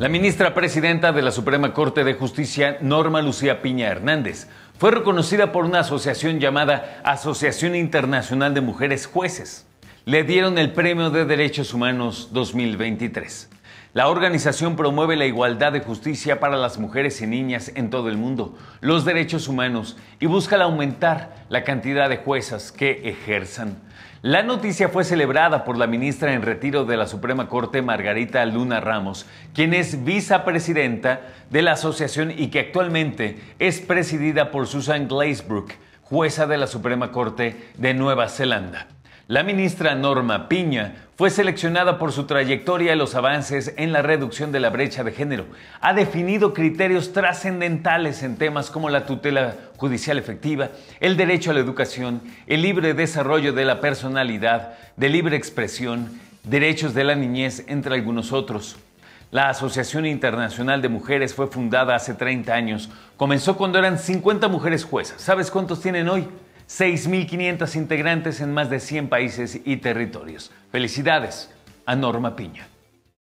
La ministra presidenta de la Suprema Corte de Justicia, Norma Lucía Piña Hernández, fue reconocida por una asociación llamada Asociación Internacional de Mujeres Jueces. Le dieron el Premio de Derechos Humanos 2023. La organización promueve la igualdad de justicia para las mujeres y niñas en todo el mundo, los derechos humanos y busca aumentar la cantidad de juezas que ejerzan. La noticia fue celebrada por la ministra en retiro de la Suprema Corte, Margarita Luna Ramos, quien es vicepresidenta de la asociación y que actualmente es presidida por Susan Glazebrook, jueza de la Suprema Corte de Nueva Zelanda. La ministra Norma Piña fue seleccionada por su trayectoria y los avances en la reducción de la brecha de género. Ha definido criterios trascendentales en temas como la tutela judicial efectiva, el derecho a la educación, el libre desarrollo de la personalidad, de libre expresión, derechos de la niñez, entre algunos otros. La Asociación Internacional de Mujeres fue fundada hace 30 años. Comenzó cuando eran 50 mujeres juezas. ¿Sabes cuántos tienen hoy? 6.500 integrantes en más de 100 países y territorios. Felicidades a Norma Piña.